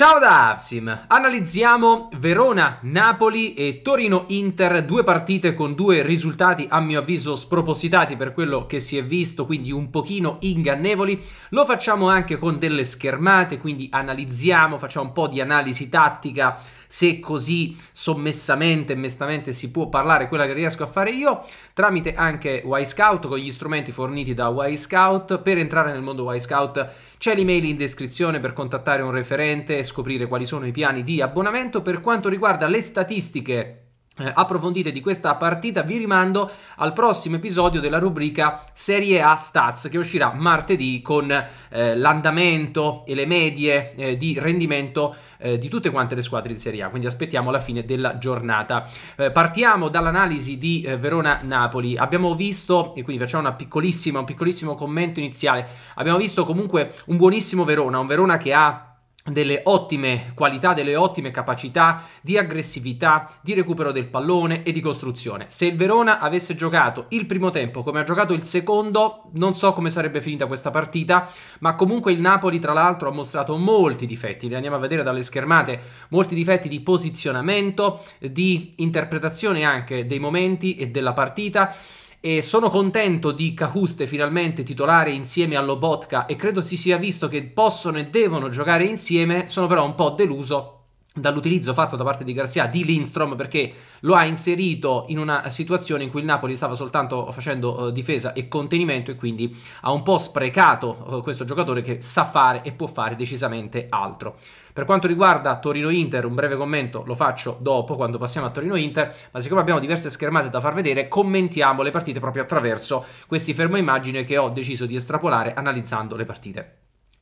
Ciao da Avsim, analizziamo Verona, Napoli e Torino-Inter, due partite con due risultati a mio avviso spropositati per quello che si è visto, quindi un pochino ingannevoli, lo facciamo anche con delle schermate, quindi analizziamo, facciamo un po' di analisi tattica, se così sommessamente e mestamente si può parlare quella che riesco a fare io, tramite anche Y-Scout, con gli strumenti forniti da Y-Scout, per entrare nel mondo Y-Scout c'è l'email in descrizione per contattare un referente e scoprire quali sono i piani di abbonamento. Per quanto riguarda le statistiche eh, approfondite di questa partita vi rimando al prossimo episodio della rubrica Serie A Stats che uscirà martedì con eh, l'andamento e le medie eh, di rendimento eh, di tutte quante le squadre di Serie A quindi aspettiamo la fine della giornata eh, partiamo dall'analisi di eh, Verona-Napoli abbiamo visto e quindi facciamo una piccolissima, un piccolissimo commento iniziale abbiamo visto comunque un buonissimo Verona un Verona che ha delle ottime qualità, delle ottime capacità di aggressività, di recupero del pallone e di costruzione. Se il Verona avesse giocato il primo tempo come ha giocato il secondo, non so come sarebbe finita questa partita, ma comunque il Napoli tra l'altro ha mostrato molti difetti, li andiamo a vedere dalle schermate, molti difetti di posizionamento, di interpretazione anche dei momenti e della partita e sono contento di Cahuste finalmente titolare insieme allo Botka e credo si sia visto che possono e devono giocare insieme, sono però un po' deluso dall'utilizzo fatto da parte di Garcia di Lindstrom perché lo ha inserito in una situazione in cui il Napoli stava soltanto facendo eh, difesa e contenimento e quindi ha un po' sprecato eh, questo giocatore che sa fare e può fare decisamente altro. Per quanto riguarda Torino-Inter, un breve commento lo faccio dopo quando passiamo a Torino-Inter, ma siccome abbiamo diverse schermate da far vedere, commentiamo le partite proprio attraverso questi fermo immagine che ho deciso di estrapolare analizzando le partite.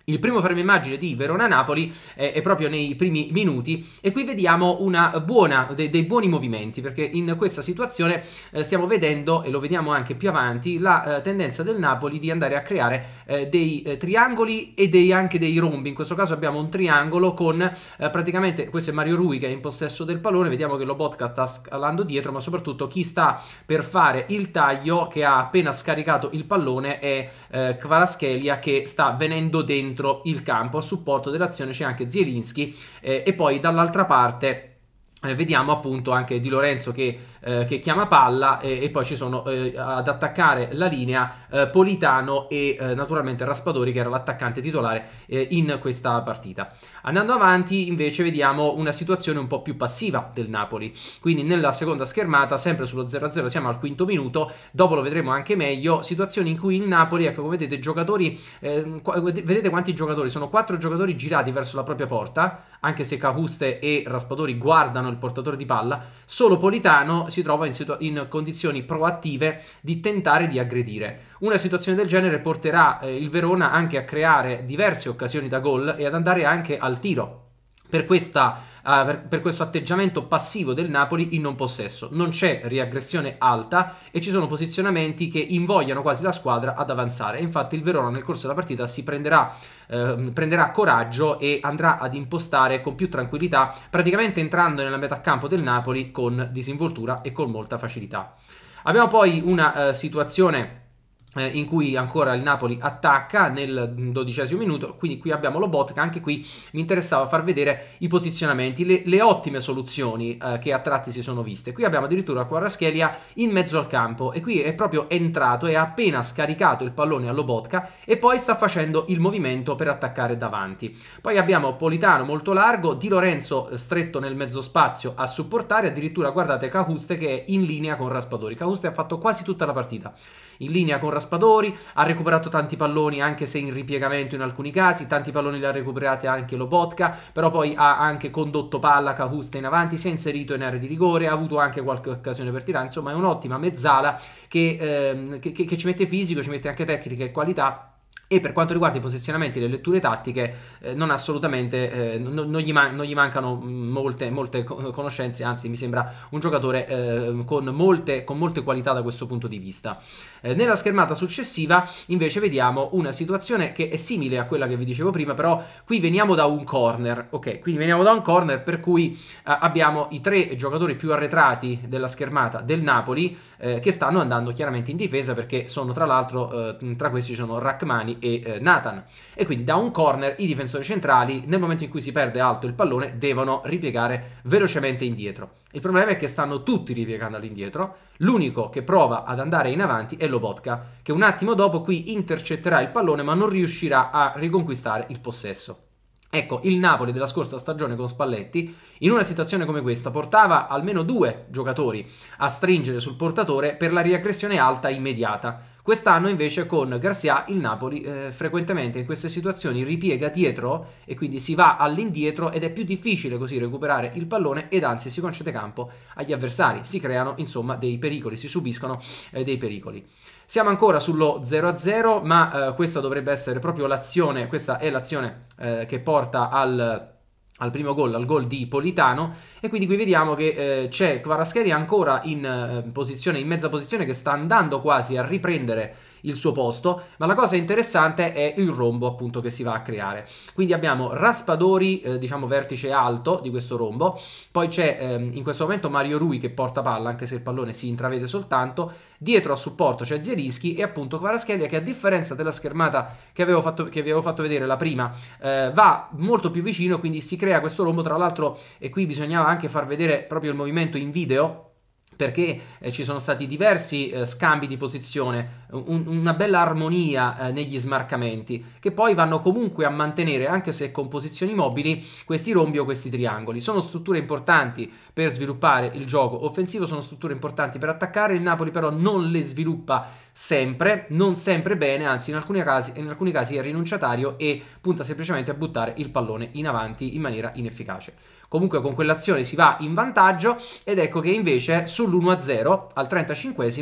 Il primo fermo immagine di Verona-Napoli eh, è proprio nei primi minuti e qui vediamo buona, de, dei buoni movimenti perché in questa situazione eh, stiamo vedendo e lo vediamo anche più avanti la eh, tendenza del Napoli di andare a creare eh, dei eh, triangoli e dei, anche dei rombi. In questo caso abbiamo un triangolo con eh, praticamente questo è Mario Rui che è in possesso del pallone, vediamo che lo Botka sta scalando dietro ma soprattutto chi sta per fare il taglio che ha appena scaricato il pallone è eh, Kvaraschelia che sta venendo dentro dentro il campo. A supporto dell'azione c'è anche Zielinski eh, e poi dall'altra parte eh, vediamo appunto anche Di Lorenzo che eh, che chiama palla e, e poi ci sono eh, ad attaccare la linea eh, Politano e eh, naturalmente Raspadori che era l'attaccante titolare eh, in questa partita. Andando avanti invece vediamo una situazione un po' più passiva del Napoli, quindi nella seconda schermata sempre sullo 0-0 siamo al quinto minuto, dopo lo vedremo anche meglio, situazioni in cui il Napoli, ecco come vedete giocatori, ehm, vedete quanti giocatori, sono quattro giocatori girati verso la propria porta, anche se Cahuste e Raspadori guardano il portatore di palla, solo Politano si trova in, situ- in, condizioni proattive di tentare di aggredire. Una situazione del genere porterà eh, il Verona anche a creare diverse occasioni da gol e ad andare anche al tiro. Per questa uh, per, per, questo atteggiamento passivo del Napoli in non possesso. Non c'è riaggressione alta e ci sono posizionamenti che invogliano quasi la squadra ad avanzare. infatti il Verona nel corso della partita si prenderà, uh, prenderà coraggio e andrà ad impostare con più tranquillità, praticamente entrando nella metà campo del Napoli con disinvoltura e con molta facilità. Abbiamo poi una uh, situazione eh, in cui ancora il Napoli attacca nel dodicesimo minuto, quindi qui abbiamo Lobotka, anche qui mi interessava far vedere i posizionamenti, le, le ottime soluzioni eh, che a tratti si sono viste. Qui abbiamo addirittura Quarraschelia in mezzo al campo e qui è proprio entrato e ha appena scaricato il pallone a Lobotka e poi sta facendo il movimento per attaccare davanti. Poi abbiamo Politano molto largo, Di Lorenzo eh, stretto nel mezzo spazio a supportare, addirittura guardate Cahuste che è in linea con Raspadori. Cahuste ha fatto quasi tutta la partita in linea con Raspadori, ha recuperato tanti palloni anche se in ripiegamento in alcuni casi, tanti palloni li ha recuperati anche Lobotka, però poi ha anche condotto palla Cahusta in avanti, si è inserito in area di rigore, ha avuto anche qualche occasione per tirare, insomma è un'ottima mezzala che, ehm, che, che, che ci mette fisico, ci mette anche tecnica e qualità e per quanto riguarda i posizionamenti e le letture tattiche, eh, non assolutamente, eh, non, non, gli man- non, gli mancano mm, molte, molte, conoscenze, anzi mi sembra un giocatore eh, con, molte, con, molte, qualità da questo punto di vista. Eh, nella schermata successiva invece vediamo una situazione che è simile a quella che vi dicevo prima, però qui veniamo da un corner, ok? Quindi veniamo da un corner per cui eh, abbiamo i tre giocatori più arretrati della schermata del Napoli eh, che stanno andando chiaramente in difesa perché sono tra l'altro tra questi ci sono Rachmani e eh, Nathan. E quindi da un corner i difensori centrali, nel momento in cui si perde alto il pallone, devono ripiegare velocemente indietro. Il problema è che stanno tutti ripiegando all'indietro, l'unico che prova ad andare in avanti è Lobotka, che un attimo dopo qui intercetterà il pallone ma non riuscirà a riconquistare il possesso. Ecco, il Napoli della scorsa stagione con Spalletti, in una situazione come questa, portava almeno due giocatori a stringere sul portatore per la riaggressione alta immediata. Quest'anno invece con Garcia il Napoli eh, frequentemente in queste situazioni ripiega dietro e quindi si va all'indietro ed è più difficile così recuperare il pallone ed anzi si concede campo agli avversari, si creano insomma dei pericoli, si subiscono eh, dei pericoli. Siamo ancora sullo 0-0, ma eh, questa dovrebbe essere proprio l'azione, questa è l'azione eh, che porta al al primo gol, al gol di Politano e quindi qui vediamo che eh, c'è Kvarascheri ancora in, eh, posizione, in mezza posizione che sta andando quasi a riprendere il suo posto, ma la cosa interessante è il rombo appunto che si va a creare. Quindi abbiamo Raspadori, eh, diciamo vertice alto di questo rombo, poi c'è ehm, in questo momento Mario Rui che porta palla, anche se il pallone si intravede soltanto, dietro a supporto c'è Zierischi e appunto Kvaraschelia che a differenza della schermata che, avevo fatto, che vi avevo fatto vedere la prima eh, va molto più vicino quindi si crea questo rombo tra l'altro e qui bisognava anche far vedere proprio il movimento in video perché eh, ci sono stati diversi eh, scambi di posizione, un, una bella armonia eh, negli smarcamenti, che poi vanno comunque a mantenere, anche se con posizioni mobili, questi rombi o questi triangoli. Sono strutture importanti per sviluppare il gioco offensivo, sono strutture importanti per attaccare, il Napoli però non le sviluppa sempre, non sempre bene, anzi in alcuni casi, in alcuni casi è rinunciatario e punta semplicemente a buttare il pallone in avanti in maniera inefficace. Comunque con quell'azione si va in vantaggio ed ecco che invece sull'1-0 al 35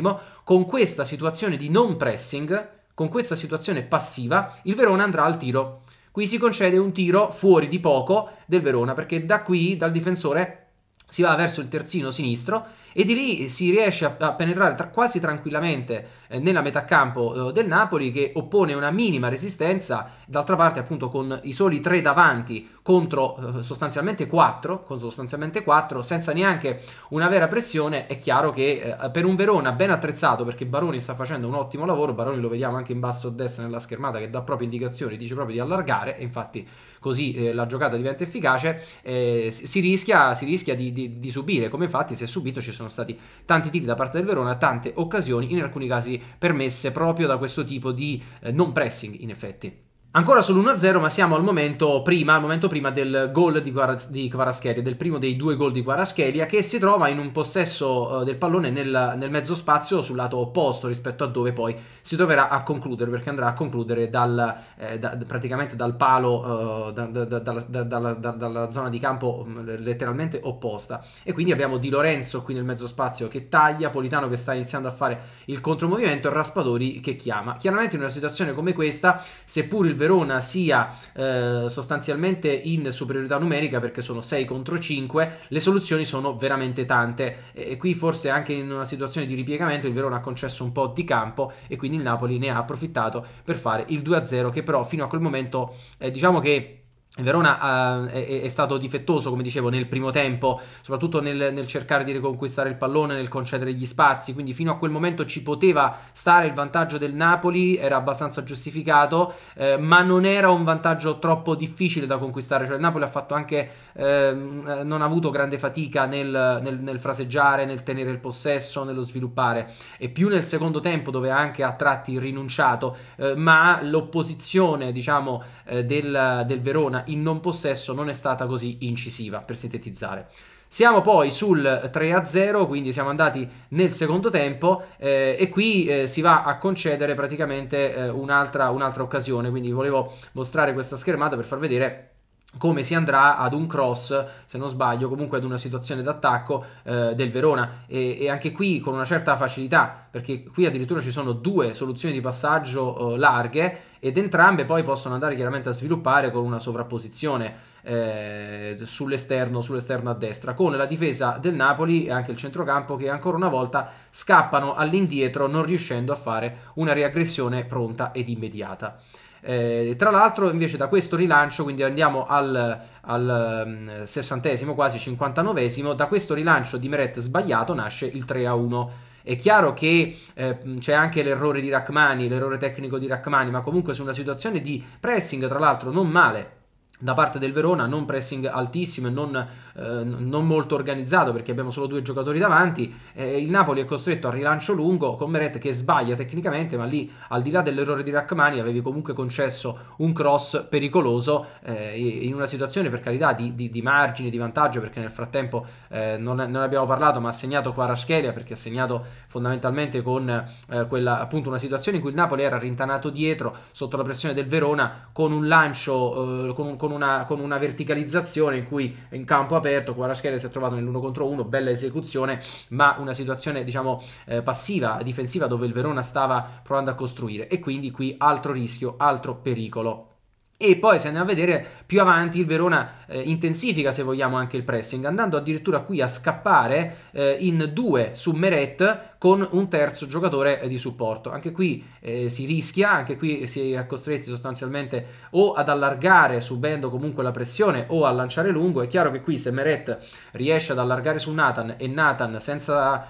con questa situazione di non pressing, con questa situazione passiva, il Verona andrà al tiro. Qui si concede un tiro fuori di poco del Verona perché da qui, dal difensore, si va verso il terzino sinistro e di lì si riesce a, a penetrare tra, quasi tranquillamente eh, nella metà campo eh, del Napoli che oppone una minima resistenza, d'altra parte appunto con i soli tre davanti contro eh, sostanzialmente quattro, con sostanzialmente quattro, senza neanche una vera pressione, è chiaro che eh, per un Verona ben attrezzato, perché Baroni sta facendo un ottimo lavoro, Baroni lo vediamo anche in basso a destra nella schermata che dà proprio indicazioni, dice proprio di allargare, e infatti così eh, la giocata diventa efficace, eh, si rischia, si rischia di, di, di subire, come infatti se è subito ci sono sono stati tanti tiri da parte del Verona, tante occasioni, in alcuni casi permesse proprio da questo tipo di eh, non pressing in effetti. Ancora sull1 0 ma siamo al momento prima, al momento prima del gol di, Guar- del primo dei due gol di Kvaraschelia, che si trova in un possesso eh, del pallone nel, nel, mezzo spazio sul lato opposto rispetto a dove poi si troverà a concludere, perché andrà a concludere dal, eh, da, praticamente dal palo, uh, da, da, dalla zona di campo mm, letteralmente opposta. E quindi abbiamo Di Lorenzo qui nel mezzo spazio che taglia, Politano che sta iniziando a fare il contromovimento Raspadori che chiama. Chiaramente in una situazione come questa, seppur il Verona sia eh, sostanzialmente in superiorità numerica perché sono 6 contro 5, le soluzioni sono veramente tante e, e qui forse anche in una situazione di ripiegamento il Verona ha concesso un po' di campo e quindi il Napoli ne ha approfittato per fare il 2-0 che però fino a quel momento eh, diciamo che Verona uh, è, è, stato difettoso, come dicevo, nel primo tempo, soprattutto nel, nel, cercare di riconquistare il pallone, nel concedere gli spazi, quindi fino a quel momento ci poteva stare il vantaggio del Napoli, era abbastanza giustificato, eh, ma non era un vantaggio troppo difficile da conquistare, cioè il Napoli ha fatto anche, ehm, eh, non ha avuto grande fatica nel, nel, nel, fraseggiare, nel tenere il possesso, nello sviluppare, e più nel secondo tempo dove anche a tratti rinunciato, eh, ma l'opposizione, diciamo, eh, del, del Verona in non possesso non è stata così incisiva, per sintetizzare. Siamo poi sul 3-0, quindi siamo andati nel secondo tempo eh, e qui eh, si va a concedere praticamente eh, un'altra, un'altra occasione, quindi volevo mostrare questa schermata per far vedere come si andrà ad un cross, se non sbaglio, comunque ad una situazione d'attacco eh, del Verona e, e, anche qui con una certa facilità, perché qui addirittura ci sono due soluzioni di passaggio eh, larghe ed entrambe poi possono andare chiaramente a sviluppare con una sovrapposizione eh, sull'esterno, sull'esterno a destra, con la difesa del Napoli e anche il centrocampo che ancora una volta scappano all'indietro non riuscendo a fare una riaggressione pronta ed immediata. Eh, tra l'altro, invece, da questo rilancio, quindi andiamo al, al mm, sessantesimo, quasi cinquantanovesimo, da questo rilancio di Meret sbagliato nasce il 3 a 1. È chiaro che eh, mm, c'è anche l'errore di Rachmani, l'errore tecnico di Rachmani, ma comunque su una situazione di pressing, tra l'altro, non male da parte del Verona, non pressing altissimo e non eh, non molto organizzato perché abbiamo solo due giocatori davanti, eh, il Napoli è costretto al rilancio lungo con Meret che sbaglia tecnicamente, ma lì al di là dell'errore di Rachmani avevi comunque concesso un cross pericoloso eh, in una situazione per carità di, di, di, margine, di vantaggio perché nel frattempo eh, non, non, abbiamo parlato ma ha segnato Quaraschelia perché ha segnato fondamentalmente con eh, quella appunto una situazione in cui il Napoli era rintanato dietro sotto la pressione del Verona con un lancio, con, con, una, con una verticalizzazione in cui in campo a aperto, Quaraschiere si è trovato nell'1 contro 1, bella esecuzione, ma una situazione diciamo eh, passiva, difensiva dove il Verona stava provando a costruire e quindi qui altro rischio, altro pericolo e poi se andiamo a vedere più avanti il Verona eh, intensifica se vogliamo anche il pressing andando addirittura qui a scappare eh, in due su Meret con un terzo giocatore eh, di supporto. Anche qui eh, si rischia, anche qui si è costretti sostanzialmente o ad allargare subendo comunque la pressione o a lanciare lungo. È chiaro che qui se Meret riesce ad allargare su Nathan e Nathan senza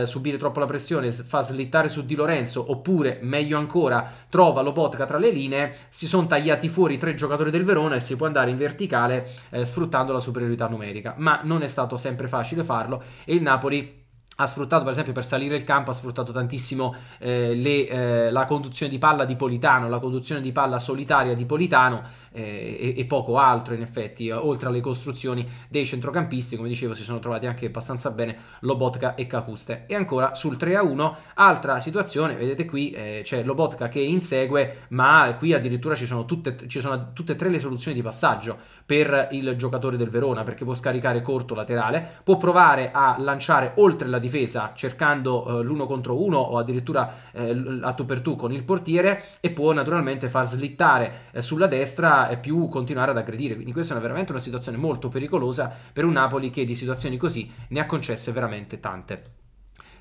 eh, subire troppo la pressione fa slittare su Di Lorenzo oppure meglio ancora trova Lopotka tra le linee, si sono tagliati fuori tre giocatori del Verona e si può andare in verticale eh, sfruttando la superiorità numerica. Ma non è stato sempre facile farlo e il Napoli ha sfruttato per esempio per salire il campo ha sfruttato tantissimo eh, le, eh, la conduzione di palla di Politano, la conduzione di palla solitaria di Politano eh, e, e, poco altro in effetti, eh, oltre alle costruzioni dei centrocampisti, come dicevo si sono trovati anche abbastanza bene Lobotka e Kakuste. E ancora sul 3-1, altra situazione, vedete qui eh, c'è Lobotka che insegue, ma qui addirittura ci sono, tutte, ci sono tutte e tre le soluzioni di passaggio per il giocatore del Verona, perché può scaricare corto laterale, può provare a lanciare oltre la difesa cercando eh, l'uno contro uno o addirittura eh, a tu per tu con il portiere e può naturalmente far slittare eh, sulla destra e più continuare ad aggredire. Quindi questa è veramente una situazione molto pericolosa per un Napoli che di situazioni così ne ha concesse veramente tante.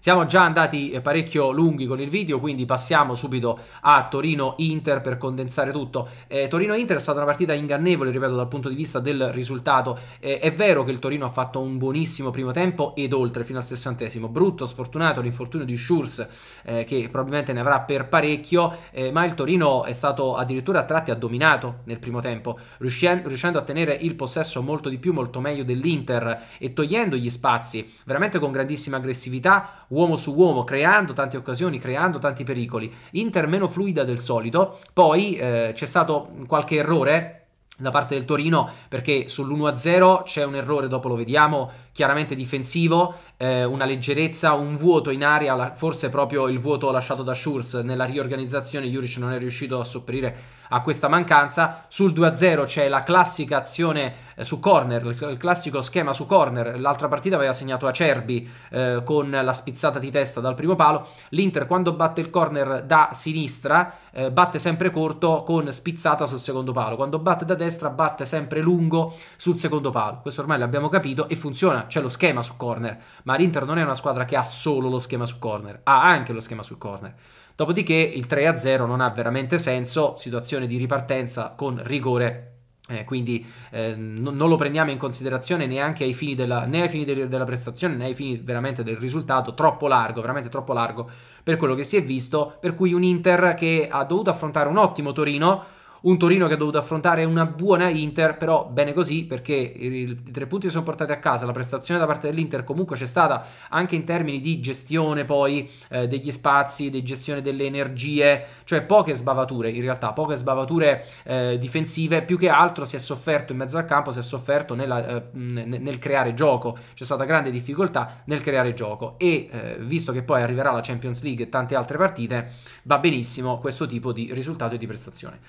Siamo già andati eh, parecchio lunghi con il video, quindi passiamo subito a Torino-Inter per condensare tutto. Eh, Torino-Inter è stata una partita ingannevole, ripeto, dal punto di vista del risultato. Eh, è vero che il Torino ha fatto un buonissimo primo tempo ed oltre fino al sessantesimo. Brutto, sfortunato l'infortunio di Schurz, eh, che probabilmente ne avrà per parecchio, eh, ma il Torino è stato addirittura a tratti addominato nel primo tempo, riuscien- riuscendo a tenere il possesso molto di più, molto meglio dell'Inter e togliendo gli spazi, veramente con grandissima aggressività uomo su uomo, creando tante occasioni, creando tanti pericoli. Inter meno fluida del solito, poi eh, c'è stato qualche errore da parte del Torino perché sull'1-0 c'è un errore, dopo lo vediamo, chiaramente difensivo, eh, una leggerezza, un vuoto in aria, forse proprio il vuoto lasciato da Schurz nella riorganizzazione, Juric non è riuscito a sopperire a questa mancanza. Sul 2-0 c'è la classica azione eh, su corner, il classico schema su corner, l'altra partita aveva segnato Acerbi eh, con la spizzata di testa dal primo palo, l'Inter quando batte il corner da sinistra eh, batte sempre corto con spizzata sul secondo palo, quando batte da destra batte sempre lungo sul secondo palo, questo ormai l'abbiamo capito e funziona c'è lo schema su corner, ma l'Inter non è una squadra che ha solo lo schema su corner, ha anche lo schema su corner. Dopodiché il 3-0 non ha veramente senso, situazione di ripartenza con rigore eh, quindi eh, non, non, lo prendiamo in considerazione neanche ai fini, della, né ai fini de- della prestazione né ai fini veramente del risultato, troppo largo, veramente troppo largo per quello che si è visto, per cui un Inter che ha dovuto affrontare un ottimo Torino, un Torino che ha dovuto affrontare una buona Inter, però bene così perché i tre punti si sono portati a casa, la prestazione da parte dell'Inter comunque c'è stata anche in termini di gestione poi eh, degli spazi, di gestione delle energie, cioè poche sbavature in realtà, poche sbavature eh, difensive, più che altro si è sofferto in mezzo al campo, si è sofferto nella, eh, nel creare gioco, c'è stata grande difficoltà nel creare gioco e eh, visto che poi arriverà la Champions League e tante altre partite, va benissimo questo tipo di risultato e di prestazione.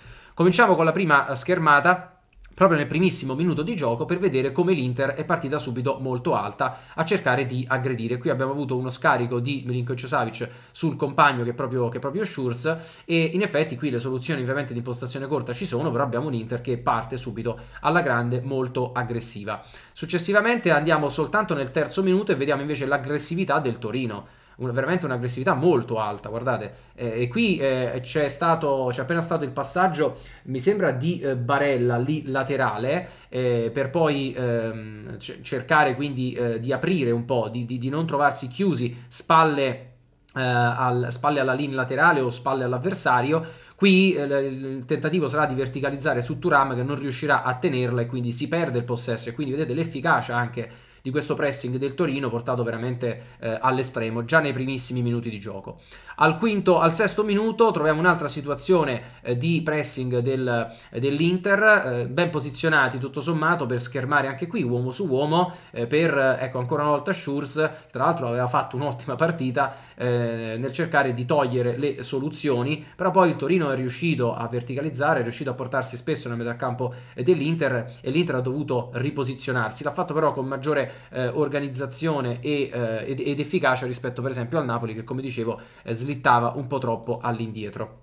Cominciamo con la prima eh, schermata proprio nel primissimo minuto di gioco per vedere come l'Inter è partita subito molto alta a cercare di aggredire. Qui abbiamo avuto uno scarico di Milinkovic Savic sul compagno che è proprio, proprio Schurz e in effetti qui le soluzioni ovviamente di impostazione corta ci sono, però abbiamo un Inter che parte subito alla grande molto aggressiva. Successivamente andiamo soltanto nel terzo minuto e vediamo invece l'aggressività del Torino un, veramente un'aggressività molto alta, guardate. Eh, e qui eh, c'è stato, c'è appena stato il passaggio, mi sembra, di eh, Barella lì laterale, eh, per poi ehm, cercare quindi eh, di aprire un po', di, di, di non trovarsi chiusi spalle... Eh, al, spalle alla linea laterale o spalle all'avversario. Qui eh, il tentativo sarà di verticalizzare su Turam che non riuscirà a tenerla e quindi si perde il possesso e quindi vedete l'efficacia anche di questo pressing del Torino portato veramente eh, all'estremo già nei primissimi minuti di gioco. Al, quinto, al sesto minuto troviamo un'altra situazione eh, di pressing del, dell'Inter, eh, ben posizionati tutto sommato per schermare anche qui uomo su uomo, eh, per ecco ancora una volta Schurz, tra l'altro aveva fatto un'ottima partita eh, nel cercare di togliere le soluzioni, però poi il Torino è riuscito a verticalizzare, è riuscito a portarsi spesso nel metà campo dell'Inter e l'Inter ha dovuto riposizionarsi. L'ha fatto però con maggiore eh, organizzazione e, eh, ed, ed, efficacia rispetto per esempio al Napoli che come dicevo eh, slittava un po' troppo all'indietro.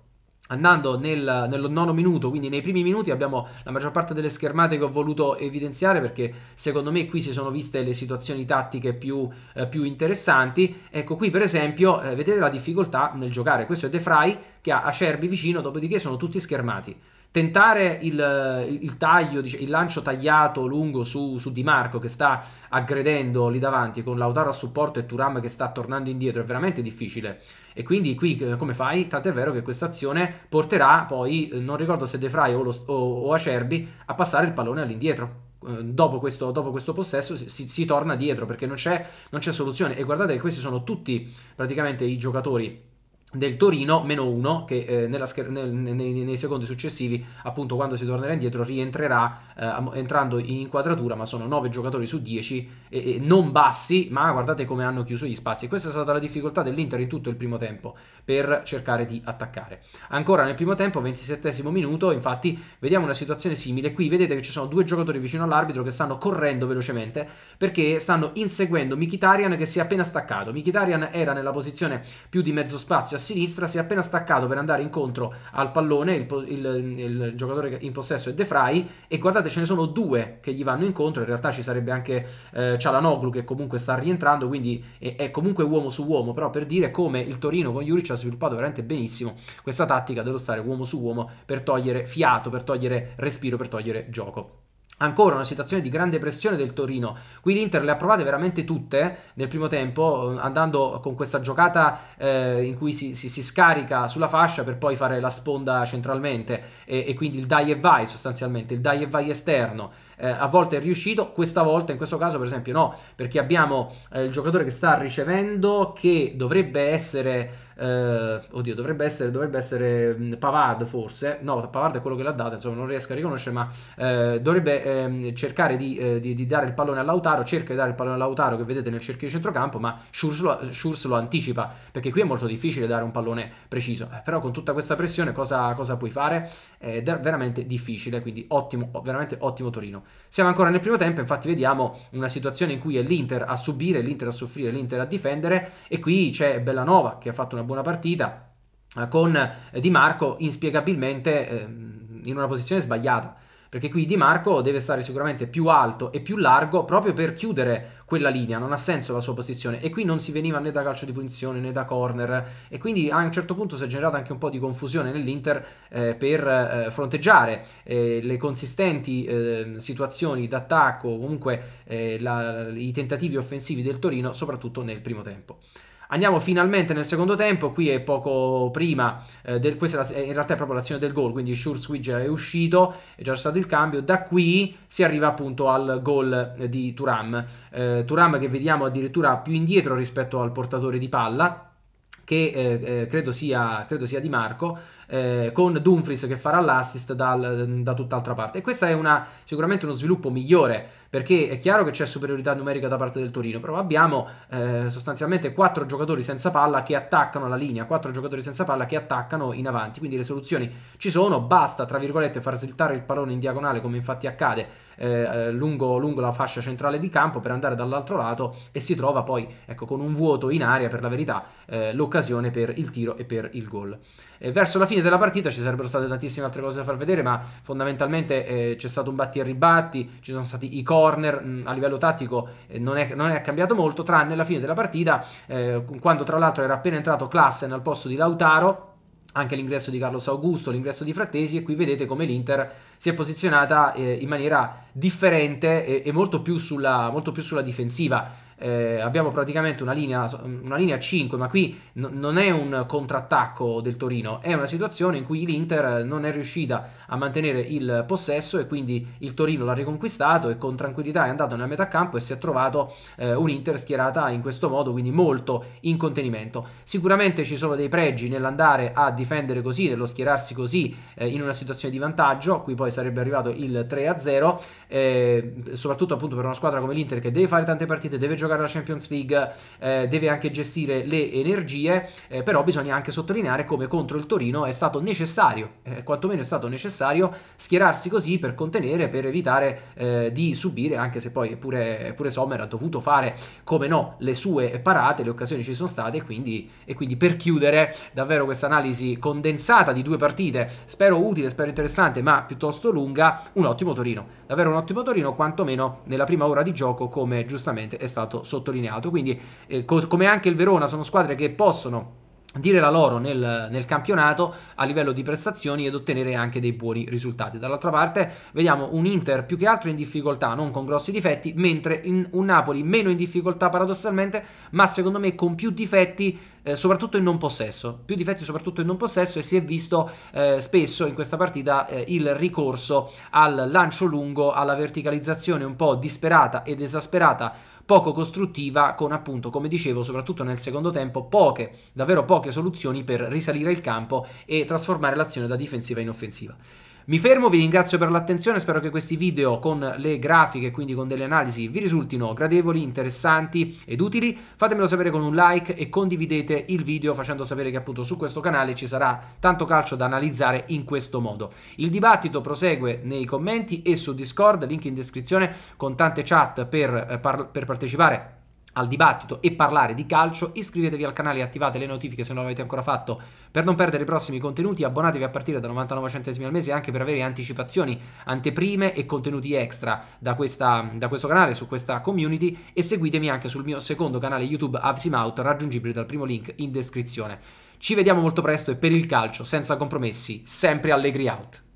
Andando nel, nel, nono minuto, quindi nei primi minuti, abbiamo la maggior parte delle schermate che ho voluto evidenziare perché secondo me qui si sono viste le situazioni tattiche più, eh, più interessanti. Ecco qui per esempio eh, vedete la difficoltà nel giocare. Questo è De Frey che ha Acerbi vicino, dopodiché sono tutti schermati. Tentare il, il, taglio, il lancio tagliato lungo su, su Di Marco che sta aggredendo lì davanti con Lautaro a supporto e Turam che sta tornando indietro è veramente difficile. E quindi qui eh, come fai? Tant'è vero che questa azione porterà poi, eh, non ricordo se De Frey o, lo, o, o Acerbi, a passare il pallone all'indietro. Eh, dopo questo, dopo questo, possesso si, si torna dietro perché non c'è, non c'è soluzione. E guardate che questi sono tutti praticamente i giocatori del Torino meno 1 che eh, scher- nel, nei, nei, secondi successivi appunto quando si tornerà indietro rientrerà eh, entrando in inquadratura ma sono 9 giocatori su 10 e, e non bassi ma guardate come hanno chiuso gli spazi questa è stata la difficoltà dell'Inter in tutto il primo tempo per cercare di attaccare. Ancora nel primo tempo, 27 minuto, infatti vediamo una situazione simile. Qui vedete che ci sono due giocatori vicino all'arbitro che stanno correndo velocemente perché stanno inseguendo Mikitarian che si è appena staccato. Mikitarian era nella posizione più di mezzo spazio a sinistra, si è appena staccato per andare incontro al pallone, il, il, il giocatore in possesso è De Frey e guardate ce ne sono due che gli vanno incontro, in realtà ci sarebbe anche eh, Cialanoglu che comunque sta rientrando, quindi è, è comunque uomo su uomo, però per dire come il Torino con Juric ha sviluppato veramente benissimo questa tattica dello stare uomo su uomo per togliere fiato, per togliere respiro, per togliere gioco. Ancora una situazione di grande pressione del Torino. Qui l'Inter le ha provate veramente tutte eh, nel primo tempo, eh, andando con questa giocata eh, in cui si, si, si, scarica sulla fascia per poi fare la sponda centralmente e, e quindi il dai e vai sostanzialmente, il dai e vai esterno. Eh, a volte è riuscito, questa volta in questo caso per esempio no, perché abbiamo eh, il giocatore che sta ricevendo che dovrebbe essere eh, oddio, dovrebbe essere, dovrebbe essere mm, Pavard forse, no, Pavard è quello che l'ha data, insomma non riesco a riconoscere, ma eh, dovrebbe eh, cercare di, eh, di, di, dare il pallone all'Autaro, cerca di dare il pallone all'Autaro che vedete nel cerchio di centrocampo, ma Schurz lo, Schurz lo anticipa, perché qui è molto difficile dare un pallone preciso, eh, però con tutta questa pressione cosa, cosa puoi fare? È veramente difficile, quindi ottimo, veramente ottimo Torino. Siamo ancora nel primo tempo, infatti vediamo una situazione in cui è l'Inter a subire, l'Inter a soffrire, l'Inter a difendere, e qui c'è Bellanova che ha fatto una buona partita, eh, con eh, Di Marco inspiegabilmente ehm, in una posizione sbagliata perché qui Di Marco deve stare sicuramente più alto e più largo proprio per chiudere quella linea, non ha senso la sua posizione e qui non si veniva né da calcio di punizione né da corner e quindi a un certo punto si è generata anche un po' di confusione nell'Inter eh, per eh, fronteggiare eh, le consistenti ehm, situazioni d'attacco, comunque eh, la, i tentativi offensivi del Torino soprattutto nel primo tempo. Andiamo finalmente nel secondo tempo, qui è poco prima, eh, del, questa è la, eh, in realtà è proprio l'azione del gol, quindi Switch è uscito, è già stato il cambio, da qui si arriva appunto al gol di Turam, eh, Turam che vediamo addirittura più indietro rispetto al portatore di palla, che eh, eh, credo, sia, credo sia Di Marco, eh, con Dumfries che farà l'assist dal, da tutt'altra parte. E questo è una, sicuramente uno sviluppo migliore perché è chiaro che c'è superiorità numerica da parte del Torino, però abbiamo eh, sostanzialmente quattro giocatori senza palla che attaccano la linea, quattro giocatori senza palla che attaccano in avanti, quindi le soluzioni ci sono, basta tra virgolette far slittare il pallone in diagonale come infatti accade eh, eh lungo, lungo, la fascia centrale di campo per andare dall'altro lato e si trova poi ecco, con un vuoto in aria per la verità eh, l'occasione per il tiro e per il gol. Eh, verso la fine della partita ci sarebbero state tantissime altre cose da far vedere ma fondamentalmente eh, c'è stato un batti e ribatti, ci sono stati i costi corner, mm, a livello tattico eh, non, è, non, è, cambiato molto, tranne la fine della partita, eh, quando tra l'altro era appena entrato Klassen al posto di Lautaro, anche l'ingresso di Carlos Augusto, l'ingresso di Frattesi e qui vedete come l'Inter si è posizionata eh, in maniera differente e, e molto, più sulla, molto più sulla difensiva eh, abbiamo praticamente una linea, una linea 5, ma qui n- non è un contrattacco del Torino, è una situazione in cui l'Inter non è riuscita a mantenere il possesso e quindi il Torino l'ha riconquistato e con tranquillità è andato nella metà campo e si è trovato eh, un'Inter schierata in questo modo, quindi molto in contenimento. Sicuramente ci sono dei pregi nell'andare a difendere così, nello schierarsi così eh, in una situazione di vantaggio, qui poi sarebbe arrivato il 3-0, eh, soprattutto appunto per una squadra come l'Inter che deve fare tante partite, deve giocare giocare la Champions League eh, deve anche gestire le energie, eh, però bisogna anche sottolineare come contro il Torino è stato necessario, eh, quantomeno è stato necessario schierarsi così per contenere, per evitare eh, di subire, anche se poi pure, pure, Sommer ha dovuto fare, come no, le sue parate, le occasioni ci sono state, quindi, e quindi per chiudere davvero questa analisi condensata di due partite, spero utile, spero interessante, ma piuttosto lunga, un ottimo Torino, davvero un ottimo Torino, quantomeno nella prima ora di gioco come giustamente è stato stato sottolineato. Quindi, eh, co- come anche il Verona, sono squadre che possono dire la loro nel, nel, campionato a livello di prestazioni ed ottenere anche dei buoni risultati. Dall'altra parte vediamo un Inter più che altro in difficoltà, non con grossi difetti, mentre un Napoli meno in difficoltà paradossalmente, ma secondo me con più difetti eh, soprattutto in non possesso, più difetti soprattutto in non possesso e si è visto eh, spesso in questa partita eh, il ricorso al lancio lungo, alla verticalizzazione un po' disperata ed esasperata poco costruttiva con appunto, come dicevo, soprattutto nel secondo tempo, poche, davvero poche soluzioni per risalire il campo e trasformare l'azione da difensiva in offensiva. Mi fermo, vi ringrazio per l'attenzione, spero che questi video con le grafiche, quindi con delle analisi, vi risultino gradevoli, interessanti ed utili. Fatemelo sapere con un like e condividete il video facendo sapere che appunto su questo canale ci sarà tanto calcio da analizzare in questo modo. Il dibattito prosegue nei commenti e su Discord, link in descrizione con tante chat per, eh, per partecipare al dibattito e parlare di calcio, iscrivetevi al canale e attivate le notifiche se non l'avete ancora fatto per non perdere i prossimi contenuti, abbonatevi a partire da 99 centesimi al mese anche per avere anticipazioni, anteprime e contenuti extra da, questa, da questo canale, su questa community e seguitemi anche sul mio secondo canale YouTube Absimout raggiungibile dal primo link in descrizione. Ci vediamo molto presto e per il calcio, senza compromessi, sempre Allegri Out.